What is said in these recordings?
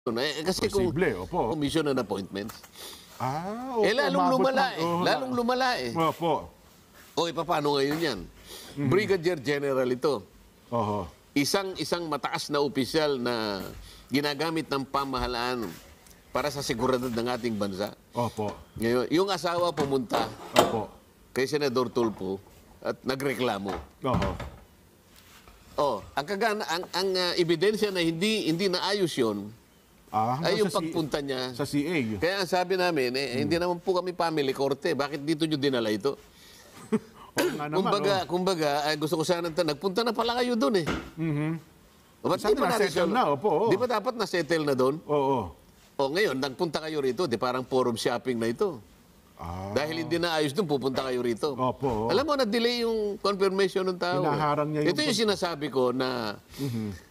Eh. eh, kasi Posible, kung, opo. commission and appointments. Ah, eh, opo. Eh, lalong lumala eh. Oh, lalong lumala eh. Opo. O, eh, paano ngayon yan? Mhm. Brigadier General ito. Oho. Isang isang mataas na opisyal na ginagamit ng pamahalaan para sa seguridad ng ating bansa. Opo. Ngayon, yung asawa pumunta Opo. kay Senador Tulfo at nagreklamo. Oho. Oh, ang kagana ang ang ah, ebidensya na hindi hindi naayos 'yon Ah, ay yung pagpunta niya. Sa CA. Kaya ang sabi namin, eh, hindi naman po kami family korte. Bakit dito nyo dinala ito? naman, kumbaga, oh. kumbaga, ay, eh, gusto ko sana tanong, nagpunta na pala kayo doon eh. Mhm. Ba't di ba natin siya- na, opo. oo. Di ba dapat na-settle na doon? Oo. O ngayon, nagpunta kayo rito, di parang forum shopping na ito. Ah, Dahil hindi na ayos doon, pupunta kayo rito. Opo. Alam mo, na-delay yung confirmation ng tao. Eh. Hinaharang niya yung- Ito yung sinasabi ko na mm-hmm.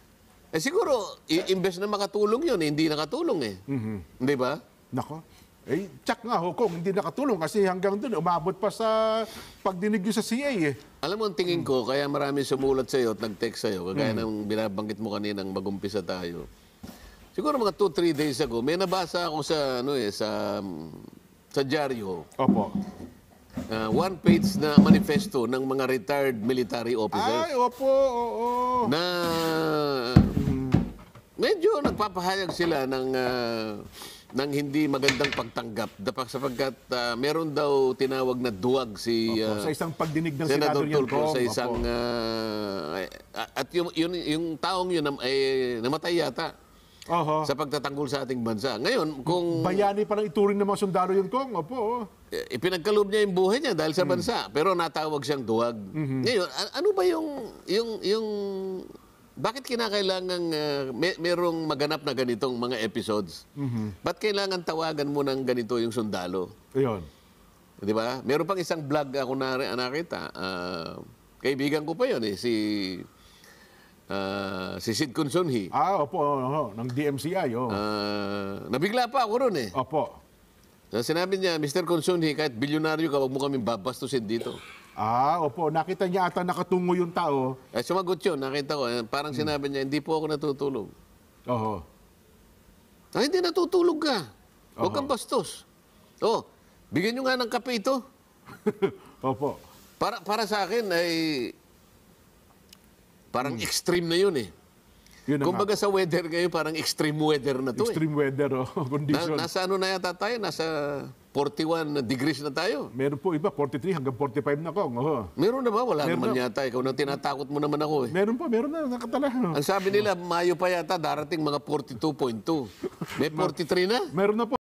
Eh siguro, imbes na makatulong yun, eh, hindi nakatulong eh. Mm-hmm. Di ba? Nako. Eh, check nga ho kung hindi nakatulong kasi hanggang doon umabot pa sa pagdinig sa CA eh. Alam mo, ang tingin ko, kaya marami sumulat sa'yo at nag-text sa'yo, kagaya mm. ng binabanggit mo kanina ng magumpisa tayo. Siguro mga 2-3 days ago, may nabasa ako sa, ano eh, sa, sa dyaryo, Opo. ah, one page na manifesto ng mga retired military officers Ay, opo, oo. na medyo nagpapahayag sila ng uh, ng hindi magandang pagtanggap dapat sapagkat uh, meron daw tinawag na duwag si uh, sa isang pagdinig ng Senador Tulfo sa isang uh, at yung, yung yung taong yun ay namatay yata Oho. sa pagtatanggol sa ating bansa. Ngayon, kung... Bayani pa lang ituring ng mga sundalo yun, Kong. Opo. Eh, Ipinagkalob niya yung buhay niya dahil sa mm. bansa, pero natawag siyang duwag. Mm-hmm. Ngayon, ano ba yung, yung, yung bakit kinakailangan uh, ah, may, merong maganap na ganitong mga episodes? Mm-hmm. Ba't kailangan tawagan mo ng ganito yung sundalo? Ayun. Di ba? Meron pang isang vlog ako na, nakita. Uh, kaibigan ko pa yon eh, si... Uh, si Sid Kunsunhi. Ah, opo, oh, oh, ng DMCI. Oh. Uh, nabigla pa ako ron eh. Opo. So, sinabi niya, Mr. Kunsunhi, kahit bilyonaryo ka, huwag mo kami babastusin dito. Ah, opo. Nakita niya ata nakatungo yung tao. Eh, sumagot yun. Nakita ko. Eh, Parang hmm. sinabi niya, hindi po ako natutulog. Oho. Ay, ah, hindi natutulog ka. Huwag kang bastos. Oh, bigyan nyo nga ng kape ito. Opo. Para, para sa akin ay parang hmm. extreme na yun eh. Yun Kung baga sa weather kayo, parang extreme weather na to. Eh. Extreme eh. weather, oh, condition. Na, nasa ano na yata tayo? Nasa 41 degrees na tayo. Meron po iba, 43 hanggang 45 na kong. Oh. Meron na ba? Wala meron naman na. yata. Ikaw nang tinatakot mo naman ako eh. Meron po, meron na. Nakatala. Ang sabi nila, Mayo pa yata darating mga 42.2. May 43 na? Meron na po.